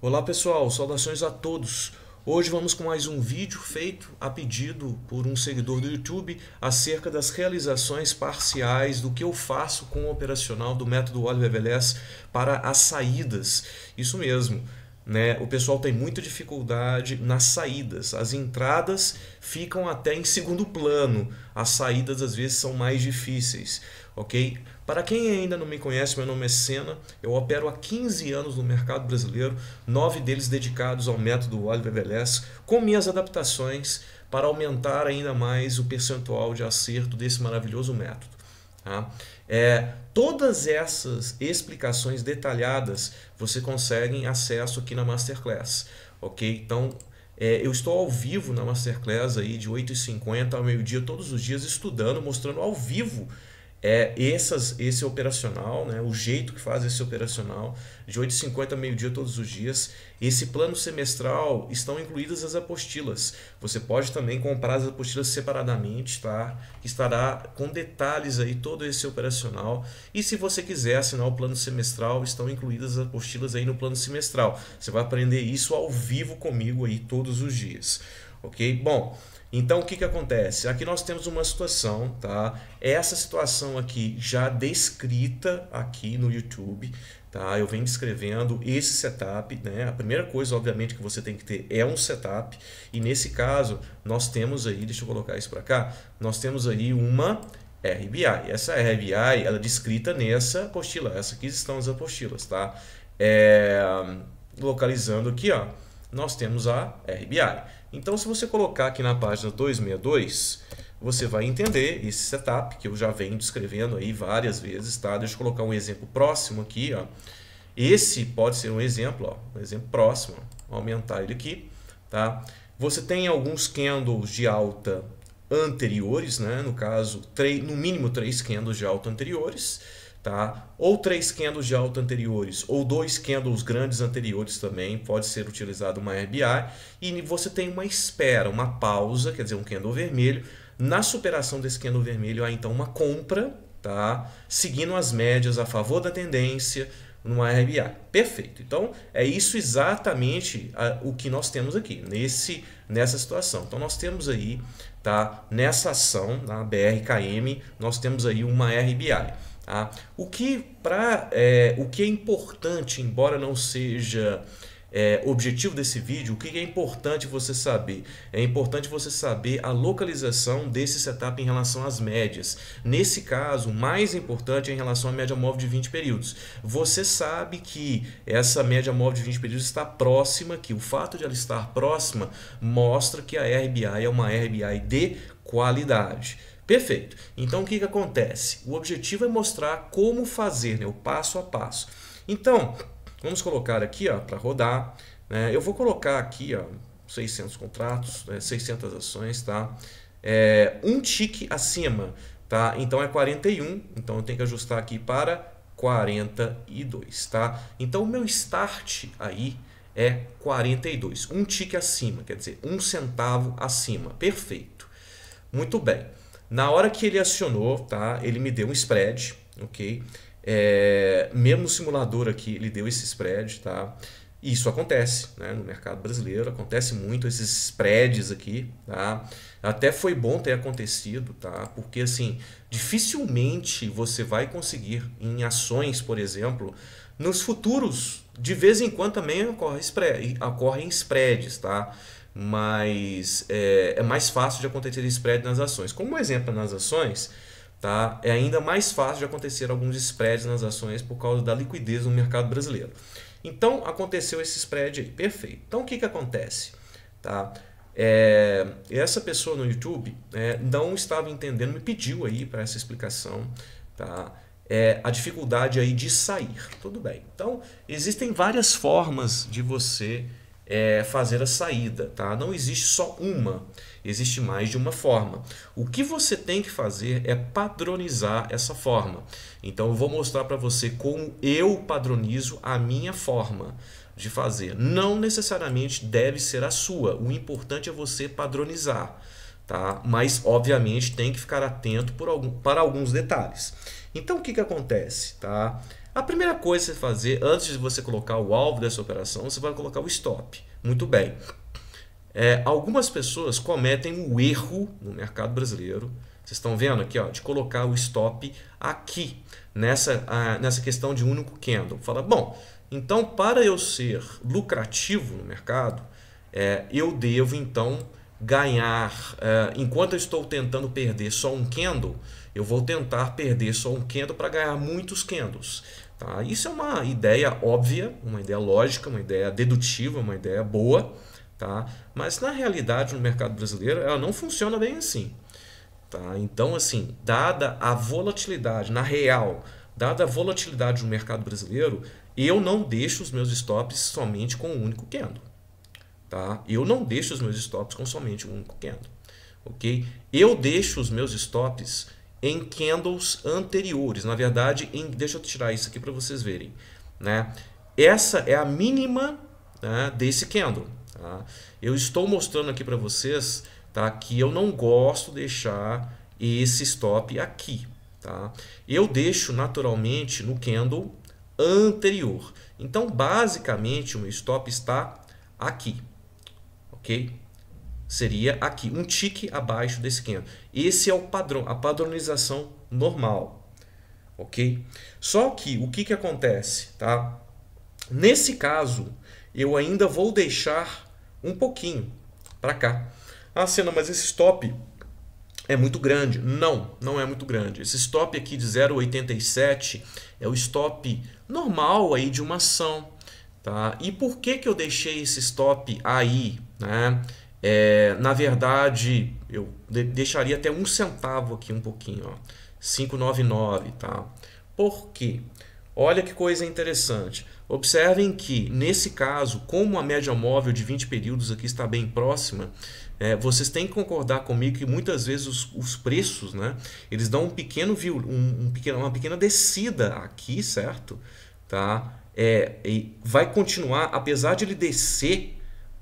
Olá pessoal, saudações a todos. Hoje vamos com mais um vídeo feito a pedido por um seguidor do YouTube acerca das realizações parciais do que eu faço com o operacional do método Oliver Velez para as saídas. Isso mesmo. Né? O pessoal tem muita dificuldade nas saídas. As entradas ficam até em segundo plano. As saídas às vezes são mais difíceis, ok? Para quem ainda não me conhece, meu nome é Senna, eu opero há 15 anos no mercado brasileiro, nove deles dedicados ao método Oliver Velez, com minhas adaptações para aumentar ainda mais o percentual de acerto desse maravilhoso método. Tá? É, todas essas explicações detalhadas você consegue acesso aqui na Masterclass, ok? Então, é, eu estou ao vivo na Masterclass aí de 8h50 ao meio-dia todos os dias estudando, mostrando ao vivo é essas, esse operacional, né, o jeito que faz esse operacional, de 8h50 meio-dia todos os dias, esse plano semestral estão incluídas as apostilas. Você pode também comprar as apostilas separadamente, tá? Estará com detalhes aí todo esse operacional. E se você quiser assinar o plano semestral, estão incluídas as apostilas aí no plano semestral. Você vai aprender isso ao vivo comigo aí todos os dias. OK? Bom, então o que, que acontece? Aqui nós temos uma situação, tá? Essa situação aqui já descrita aqui no YouTube, Tá? Eu venho descrevendo esse setup. Né? A primeira coisa, obviamente, que você tem que ter é um setup. E nesse caso, nós temos aí, deixa eu colocar isso para cá, nós temos aí uma RBI. Essa RBI ela é descrita nessa apostila. Essa aqui estão as apostilas. Tá? É... Localizando aqui, ó, nós temos a RBI. Então, se você colocar aqui na página 262, você vai entender esse setup que eu já venho descrevendo aí várias vezes, tá? Deixa eu colocar um exemplo próximo aqui, ó. Esse pode ser um exemplo, ó, um exemplo próximo, Vou aumentar ele aqui, tá? Você tem alguns candles de alta anteriores, né? No caso, três, no mínimo três candles de alta anteriores, tá? Ou três candles de alta anteriores, ou dois candles grandes anteriores também, pode ser utilizado uma RBI, e você tem uma espera, uma pausa, quer dizer, um candle vermelho na superação desse candle vermelho há então uma compra, tá? Seguindo as médias a favor da tendência numa RBA. Perfeito. Então é isso exatamente a, o que nós temos aqui nesse nessa situação. Então nós temos aí, tá? Nessa ação na BRKM nós temos aí uma RBI. Tá? O que para é, o que é importante, embora não seja é, objetivo desse vídeo, o que é importante você saber? É importante você saber a localização desse setup em relação às médias. Nesse caso, mais importante é em relação à média móvel de 20 períodos. Você sabe que essa média móvel de 20 períodos está próxima, que o fato de ela estar próxima mostra que a RBI é uma RBI de qualidade. Perfeito. Então o que, que acontece? O objetivo é mostrar como fazer, né? o passo a passo. Então, Vamos colocar aqui para rodar. Né? Eu vou colocar aqui ó, 600 contratos, né? 600 ações. Tá? É, um tique acima. Tá? Então é 41. Então eu tenho que ajustar aqui para 42. Tá? Então o meu start aí é 42. Um tique acima, quer dizer, um centavo acima. Perfeito. Muito bem. Na hora que ele acionou, tá? Ele me deu um spread, ok? É, mesmo o simulador aqui, ele deu esse spread, tá? E isso acontece né? no mercado brasileiro, acontece muito esses spreads aqui, tá? Até foi bom ter acontecido, tá? Porque assim, dificilmente você vai conseguir em ações, por exemplo, nos futuros, de vez em quando também ocorre spread, ocorrem spreads, tá? Mas é, é mais fácil de acontecer spread nas ações. Como exemplo nas ações, tá? é ainda mais fácil de acontecer alguns spreads nas ações por causa da liquidez no mercado brasileiro. Então aconteceu esse spread aí, perfeito. Então o que, que acontece? Tá? É, essa pessoa no YouTube é, não estava entendendo, me pediu aí para essa explicação, tá? É, a dificuldade aí de sair. Tudo bem. Então existem várias formas de você é, fazer a saída, tá? Não existe só uma, existe mais de uma forma. O que você tem que fazer é padronizar essa forma. Então eu vou mostrar para você como eu padronizo a minha forma de fazer. Não necessariamente deve ser a sua. O importante é você padronizar, tá? Mas obviamente tem que ficar atento por algum, para alguns detalhes. Então o que que acontece, tá? A primeira coisa a fazer antes de você colocar o alvo dessa operação, você vai colocar o stop. Muito bem. É, algumas pessoas cometem o erro no mercado brasileiro. Vocês estão vendo aqui, ó, de colocar o stop aqui nessa, nessa questão de único candle. Fala, bom, então para eu ser lucrativo no mercado, é, eu devo então ganhar, é, enquanto eu estou tentando perder só um candle, eu vou tentar perder só um candle para ganhar muitos candles. Tá? Isso é uma ideia óbvia, uma ideia lógica, uma ideia dedutiva, uma ideia boa, tá? mas na realidade no mercado brasileiro ela não funciona bem assim. Tá? Então, assim, dada a volatilidade, na real, dada a volatilidade do mercado brasileiro, eu não deixo os meus stops somente com um único candle. Tá? Eu não deixo os meus stops com somente um único candle. Ok? Eu deixo os meus stops em candles anteriores. Na verdade, em, deixa eu tirar isso aqui para vocês verem. Né? Essa é a mínima né, desse candle. Tá? Eu estou mostrando aqui para vocês tá, que eu não gosto de deixar esse stop aqui. Tá? Eu deixo naturalmente no candle anterior. Então, basicamente, o meu stop está aqui. Ok? seria aqui, um tique abaixo desse 500. Esse é o padrão, a padronização normal, ok? Só que o que, que acontece, tá? Nesse caso, eu ainda vou deixar um pouquinho para cá. Ah, Senna, mas esse stop é muito grande. Não, não é muito grande. Esse stop aqui de 0,87 é o stop normal aí de uma ação. Tá? E por que, que eu deixei esse stop aí? Né? É, na verdade, eu de deixaria até um centavo aqui um pouquinho, ó. 599, tá? Por quê? Olha que coisa interessante. Observem que, nesse caso, como a média móvel de 20 períodos aqui está bem próxima, é, vocês têm que concordar comigo que muitas vezes os, os preços, né, eles dão um pequeno, um, um pequeno, uma pequena descida aqui, certo? Tá? É, e vai continuar, apesar de ele descer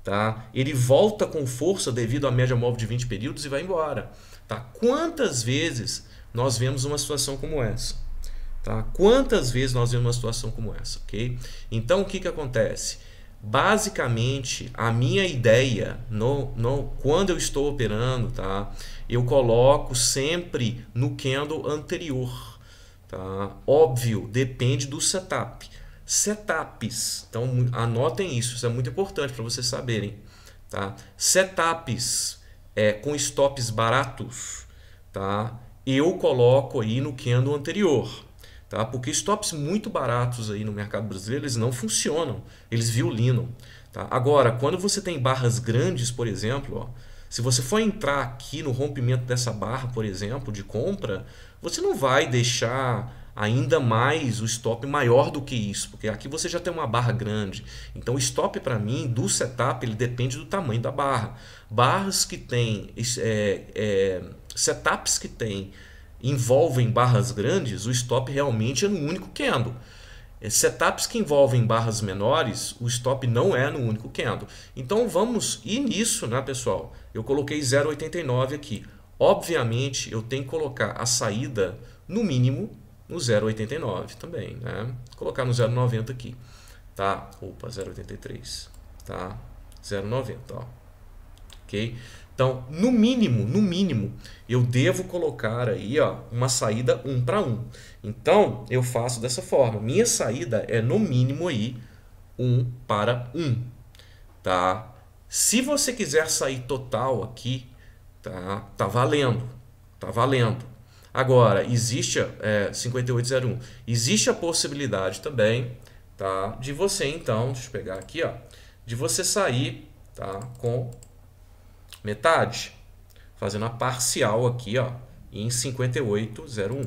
Tá? Ele volta com força devido à média móvel de 20 períodos e vai embora. Tá? Quantas vezes nós vemos uma situação como essa? Tá? Quantas vezes nós vemos uma situação como essa? ok? Então, o que, que acontece? Basicamente, a minha ideia, no, no, quando eu estou operando, tá? eu coloco sempre no candle anterior. Tá? Óbvio, depende do setup setups. Então anotem isso, isso é muito importante para vocês saberem. Tá? Setups é, com stops baratos, tá? eu coloco aí no candle anterior. Tá? Porque stops muito baratos aí no mercado brasileiro, eles não funcionam, eles violinam. Tá? Agora, quando você tem barras grandes, por exemplo, ó, se você for entrar aqui no rompimento dessa barra, por exemplo, de compra, você não vai deixar ainda mais o stop maior do que isso, porque aqui você já tem uma barra grande. Então o stop para mim do setup ele depende do tamanho da barra. Barras que tem é, é, setups que tem envolvem barras grandes, o stop realmente é no único candle. É, setups que envolvem barras menores, o stop não é no único candle. Então vamos ir nisso, né, pessoal? Eu coloquei 0,89 aqui. Obviamente, eu tenho que colocar a saída no mínimo no 0,89 também, né? Vou colocar no 0,90 aqui, tá? Opa, 0,83, tá? 0,90, ó. Ok? Então, no mínimo, no mínimo, eu devo colocar aí, ó, uma saída 1 para 1. Então, eu faço dessa forma. Minha saída é no mínimo aí 1 para 1, tá? Se você quiser sair total aqui, tá? Tá valendo, tá valendo. Agora, existe é, 5801. Existe a possibilidade também, tá? De você então, deixa eu pegar aqui, ó, de você sair, tá, com metade, fazendo a parcial aqui, ó, em 5801.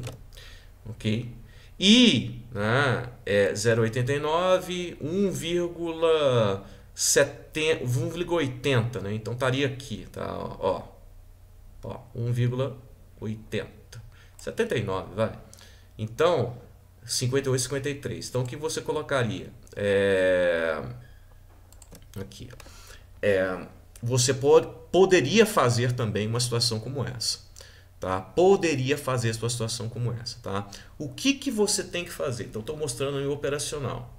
OK? E, né, é 0,89, 1,80, né? Então estaria aqui, tá? Ó, ó 1,80. 79, vai. Então, 58, 53. Então, o que você colocaria? É... Aqui, é... Você pod... poderia fazer também uma situação como essa. Tá? Poderia fazer uma situação como essa. Tá? O que, que você tem que fazer? Então, estou mostrando em operacional.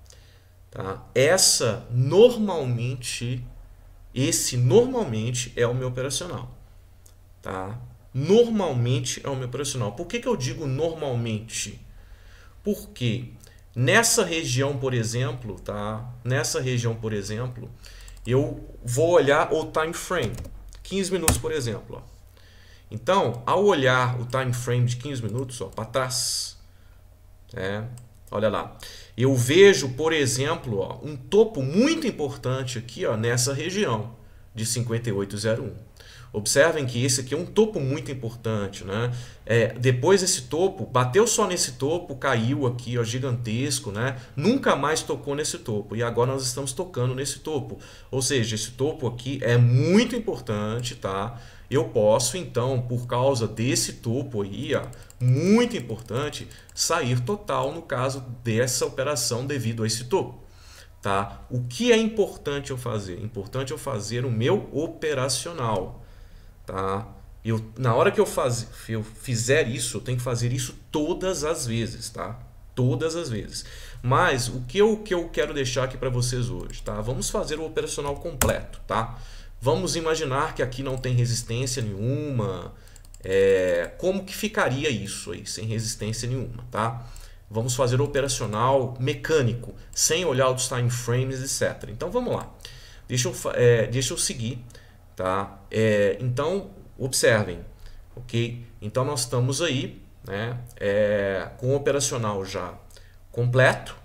Tá? Essa, normalmente, esse normalmente é o meu operacional. Tá? normalmente é profissional. Por que, que eu digo normalmente? Porque nessa região, por exemplo, tá? Nessa região, por exemplo, eu vou olhar o time frame, 15 minutos, por exemplo. Ó. Então, ao olhar o time frame de 15 minutos para trás, é, olha lá, eu vejo, por exemplo, ó, um topo muito importante aqui ó, nessa região de 58,01. Observem que esse aqui é um topo muito importante, né? É, depois esse topo, bateu só nesse topo, caiu aqui, ó, gigantesco, né? Nunca mais tocou nesse topo. E agora nós estamos tocando nesse topo. Ou seja, esse topo aqui é muito importante, tá? Eu posso, então, por causa desse topo aí, ó, muito importante, sair total no caso dessa operação devido a esse topo. Tá? O que é importante eu fazer? Importante eu fazer o meu operacional. Tá? Eu, na hora que eu, faz, eu fizer isso, eu tenho que fazer isso todas as vezes. Tá? Todas as vezes. Mas o que eu, que eu quero deixar aqui para vocês hoje? Tá? Vamos fazer o operacional completo. Tá? Vamos imaginar que aqui não tem resistência nenhuma. É, como que ficaria isso aí sem resistência nenhuma, tá? vamos fazer operacional mecânico, sem olhar os time frames, etc. Então vamos lá, deixa eu, é, deixa eu seguir, tá? É, então observem, ok? Então nós estamos aí, né? É, com o operacional já completo,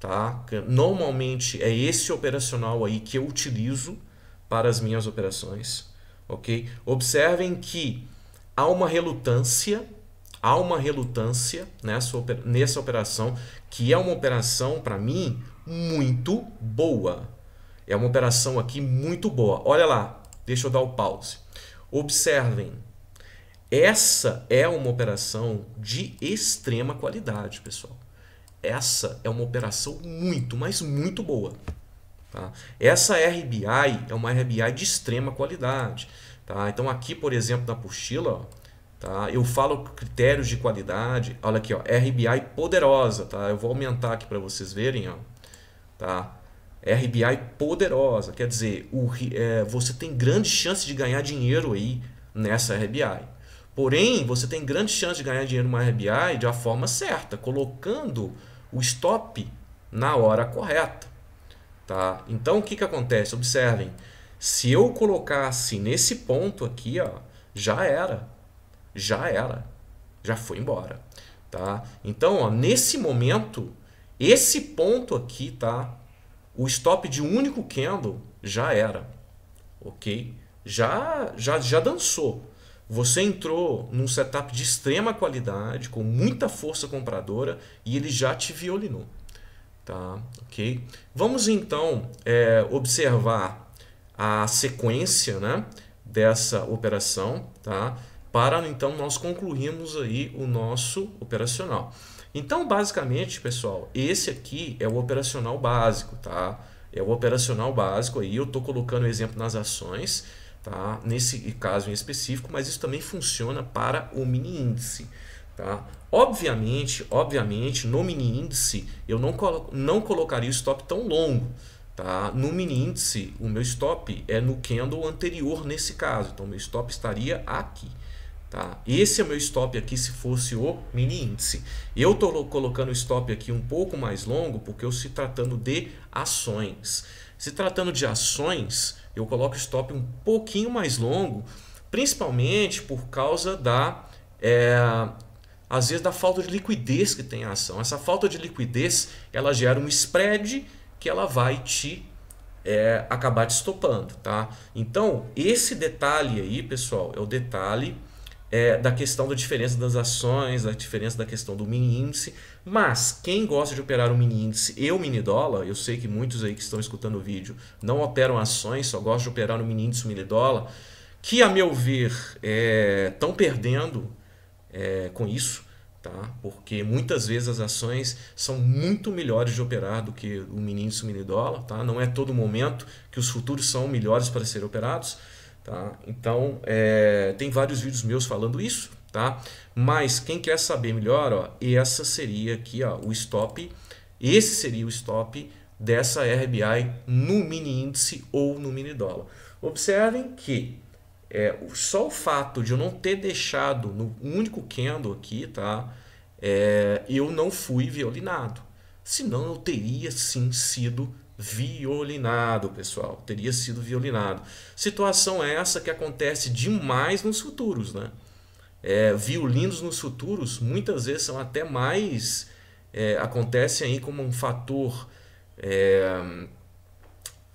tá? Normalmente é esse operacional aí que eu utilizo para as minhas operações, ok? Observem que há uma relutância há uma relutância nessa, né, nessa operação, que é uma operação, para mim, muito boa. É uma operação aqui muito boa. Olha lá, deixa eu dar o pause. Observem, essa é uma operação de extrema qualidade, pessoal. Essa é uma operação muito, mas muito boa. Tá? Essa RBI é uma RBI de extrema qualidade. Tá? Então aqui, por exemplo, na apostila, Tá? Eu falo critérios de qualidade. Olha aqui, ó, RBI poderosa. Tá? Eu vou aumentar aqui para vocês verem. Ó, tá? RBI poderosa. Quer dizer, o, é, você tem grande chance de ganhar dinheiro aí nessa RBI. Porém, você tem grande chance de ganhar dinheiro numa RBI de a forma certa, colocando o stop na hora correta. Tá? Então, o que, que acontece? Observem, se eu colocasse nesse ponto aqui, ó, já era já era, já foi embora, tá? Então, ó, nesse momento, esse ponto aqui, tá? O stop de um único candle já era, ok? Já, já, já dançou. Você entrou num setup de extrema qualidade, com muita força compradora e ele já te violinou, tá? Ok? Vamos então é, observar a sequência, né? Dessa operação, tá? para então nós concluirmos aí o nosso operacional. Então, basicamente, pessoal, esse aqui é o operacional básico, tá? É o operacional básico aí, eu estou colocando o exemplo nas ações, tá? Nesse caso em específico, mas isso também funciona para o mini índice, tá? Obviamente, obviamente, no mini índice, eu não, colo não colocaria o stop tão longo, Tá? No mini índice, o meu stop é no candle anterior nesse caso. Então, meu stop estaria aqui. Tá? Esse é o meu stop aqui se fosse o mini índice. Eu estou colocando o stop aqui um pouco mais longo porque eu se tratando de ações. Se tratando de ações, eu coloco o stop um pouquinho mais longo, principalmente por causa da, é, às vezes, da falta de liquidez que tem a ação. Essa falta de liquidez, ela gera um spread que ela vai te é, acabar te estopando, tá? Então, esse detalhe aí, pessoal, é o detalhe é, da questão da diferença das ações, da diferença da questão do mini índice. Mas quem gosta de operar o mini índice e o mini dólar, eu sei que muitos aí que estão escutando o vídeo não operam ações, só gostam de operar no mini índice e mini dólar, que a meu ver estão é, perdendo é, com isso. Tá? Porque muitas vezes as ações são muito melhores de operar do que o mini índice mini dólar. Tá? Não é todo momento que os futuros são melhores para serem operados. Tá? Então, é, tem vários vídeos meus falando isso, tá? Mas quem quer saber melhor, ó, essa seria aqui, ó, o stop. Esse seria o stop dessa RBI no mini índice ou no mini dólar. Observem que é, só o fato de eu não ter deixado no único candle aqui, tá? É, eu não fui violinado. Senão eu teria sim sido violinado, pessoal. Teria sido violinado. Situação é essa que acontece demais nos futuros, né? É, violinos nos futuros muitas vezes são até mais. É, acontecem aí como um fator é,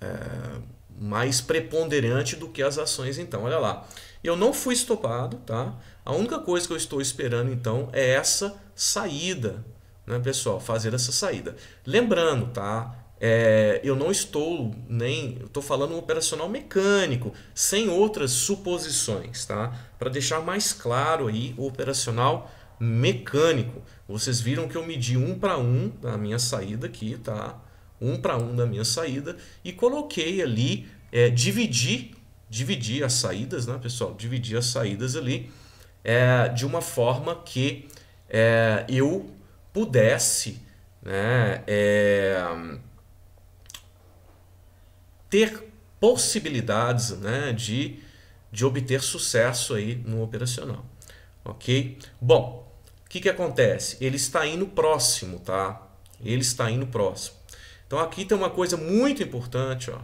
é, mais preponderante do que as ações, então. Olha lá. Eu não fui estopado, tá? A única coisa que eu estou esperando, então, é essa saída, né, pessoal? Fazer essa saída. Lembrando, tá? É, eu não estou nem estou falando um operacional mecânico, sem outras suposições, tá? Para deixar mais claro aí o operacional mecânico. Vocês viram que eu medi um para um da minha saída aqui, tá? Um para um da minha saída e coloquei ali é, dividir, dividir as saídas, né, pessoal? Dividir as saídas ali é, de uma forma que é, eu pudesse, né? É, ter possibilidades né, de, de obter sucesso aí no operacional. Ok? Bom, o que, que acontece? Ele está indo próximo, tá? Ele está indo próximo. Então aqui tem uma coisa muito importante, ó.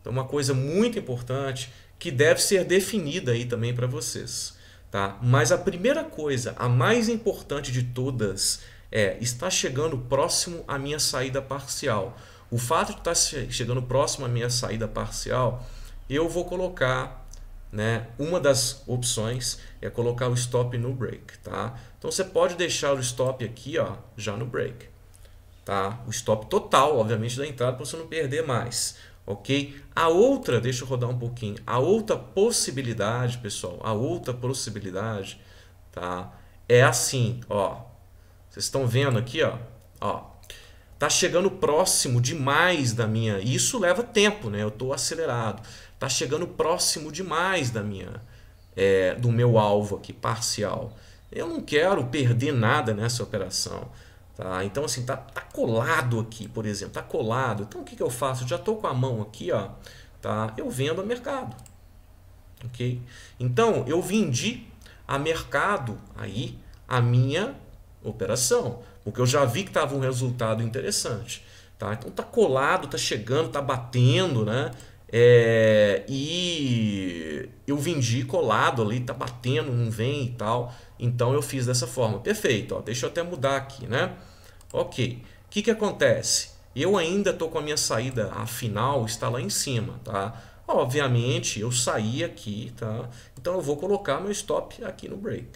Então uma coisa muito importante que deve ser definida aí também para vocês, tá? Mas a primeira coisa, a mais importante de todas, é está chegando próximo à minha saída parcial. O fato de tá estar chegando próximo à minha saída parcial, eu vou colocar, né? Uma das opções é colocar o stop no break, tá? Então você pode deixar o stop aqui, ó, já no break, tá? O stop total, obviamente, da entrada para você não perder mais, ok? A outra, deixa eu rodar um pouquinho, a outra possibilidade, pessoal, a outra possibilidade, tá? É assim, ó. Vocês estão vendo aqui, ó, ó tá chegando próximo demais da minha. E isso leva tempo, né? Eu tô acelerado. Tá chegando próximo demais da minha, é, do meu alvo aqui parcial. Eu não quero perder nada nessa operação. Tá? Então, assim, tá, tá colado aqui, por exemplo, tá colado. Então, o que, que eu faço? Eu já tô com a mão aqui, ó, tá? eu vendo a mercado. ok? Então, eu vendi a mercado aí a minha operação. Porque eu já vi que estava um resultado interessante. Tá? Então tá colado, tá chegando, tá batendo, né? É, e eu vendi colado ali, tá batendo, não vem e tal. Então eu fiz dessa forma. Perfeito, ó, deixa eu até mudar aqui, né? Ok, o que, que acontece? Eu ainda tô com a minha saída, a final está lá em cima, tá? Obviamente eu saí aqui, tá? Então eu vou colocar meu stop aqui no break.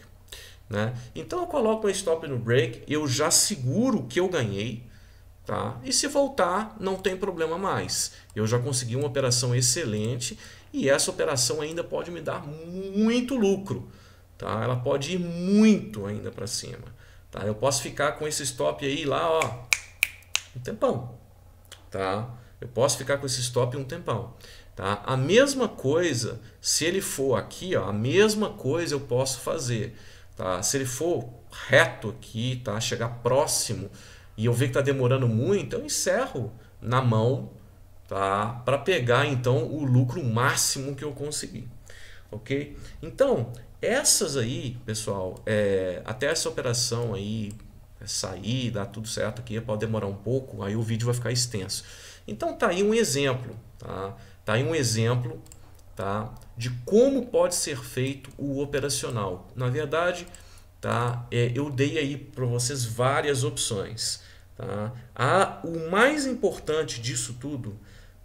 Né? Então eu coloco um stop no break, eu já seguro que eu ganhei, tá? e se voltar não tem problema mais. Eu já consegui uma operação excelente e essa operação ainda pode me dar muito lucro. Tá? Ela pode ir muito ainda para cima. Tá? Eu posso ficar com esse stop aí lá ó, um tempão. Tá? Eu posso ficar com esse stop um tempão. Tá? A mesma coisa, se ele for aqui, ó, a mesma coisa eu posso fazer. Tá? Se ele for reto aqui, tá? chegar próximo, e eu ver que está demorando muito, eu encerro na mão tá? para pegar então o lucro máximo que eu conseguir. Ok? Então, essas aí, pessoal, é, até essa operação aí sair, dar tudo certo aqui, pode demorar um pouco, aí o vídeo vai ficar extenso. Então tá aí um exemplo, tá? Tá aí um exemplo tá? de como pode ser feito o operacional. Na verdade, tá? É, eu dei aí para vocês várias opções. Tá? A, o mais importante disso tudo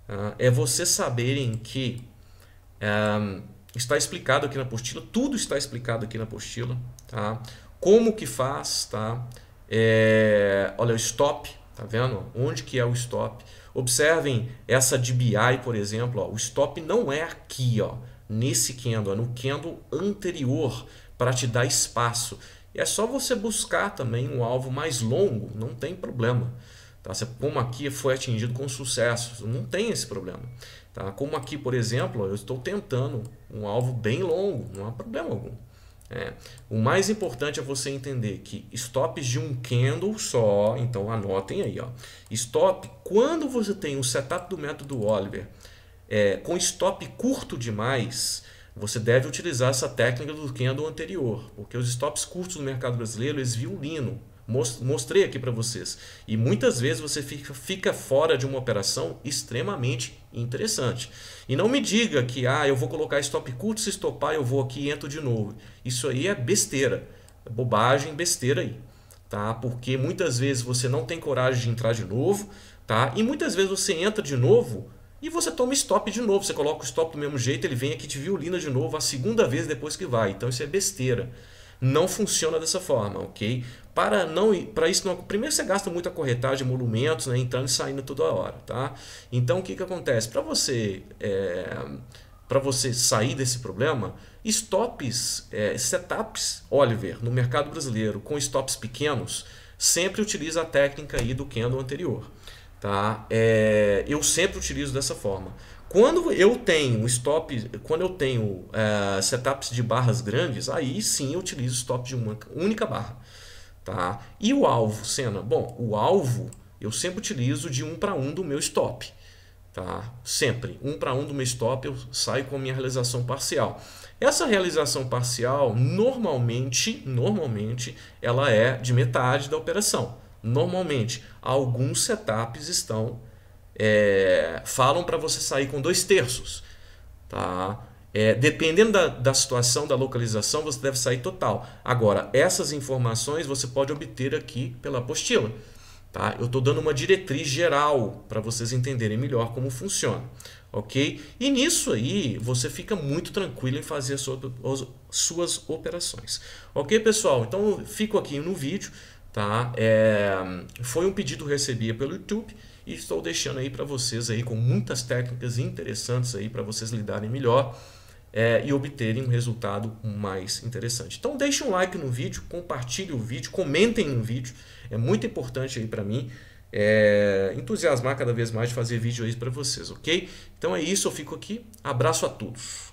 tá? é vocês saberem que é, está explicado aqui na apostila, tudo está explicado aqui na apostila, tá? Como que faz, tá? É, olha o stop, tá vendo? Onde que é o stop? Observem essa de BI, por exemplo, ó, o stop não é aqui, ó, nesse candle, é no candle anterior para te dar espaço. E é só você buscar também um alvo mais longo, não tem problema. Tá? Você, como aqui foi atingido com sucesso, não tem esse problema. Tá? Como aqui, por exemplo, eu estou tentando um alvo bem longo, não há problema algum. É. O mais importante é você entender que stops de um candle só, então anotem aí, ó. Stop, quando você tem um setup do método Oliver é, com stop curto demais, você deve utilizar essa técnica do candle anterior, porque os stops curtos no mercado brasileiro eles lino mostrei aqui para vocês. E muitas vezes você fica, fica fora de uma operação extremamente interessante. E não me diga que ah, eu vou colocar stop curto, se estopar eu vou aqui e entro de novo. Isso aí é besteira, é bobagem, besteira aí. Tá? Porque muitas vezes você não tem coragem de entrar de novo, tá? E muitas vezes você entra de novo e você toma stop de novo, você coloca o stop do mesmo jeito, ele vem aqui te violina de novo a segunda vez depois que vai. Então isso é besteira. Não funciona dessa forma, ok? Para não para isso não, primeiro você gasta muita corretagem, emolumentos, né, entrando e saindo toda hora, tá? Então o que, que acontece? Para você é, para você sair desse problema, stops, é, setups Oliver no mercado brasileiro com stops pequenos sempre utiliza a técnica aí do candle anterior, tá? É, eu sempre utilizo dessa forma. Quando eu tenho stop, quando eu tenho é, setups de barras grandes, aí sim eu utilizo stop de uma única barra. Tá? E o alvo, Senna? Bom, o alvo eu sempre utilizo de 1 para 1 do meu stop. Tá? Sempre, 1 para 1 do meu stop eu saio com a minha realização parcial. Essa realização parcial, normalmente, normalmente, ela é de metade da operação. Normalmente, alguns setups estão é, falam para você sair com dois terços, tá? É, dependendo da, da situação, da localização, você deve sair total. Agora, essas informações você pode obter aqui pela apostila. Tá? Eu estou dando uma diretriz geral para vocês entenderem melhor como funciona. ok? E nisso aí, você fica muito tranquilo em fazer as suas operações. Ok, pessoal? Então, eu fico aqui no vídeo. Tá? É, foi um pedido recebido pelo YouTube e estou deixando aí para vocês aí com muitas técnicas interessantes aí para vocês lidarem melhor é, e obterem um resultado mais interessante. Então deixe um like no vídeo, compartilhe o vídeo, comentem no vídeo, é muito importante aí para mim é, entusiasmar cada vez mais de fazer vídeo aí para vocês, ok? Então é isso, eu fico aqui, abraço a todos.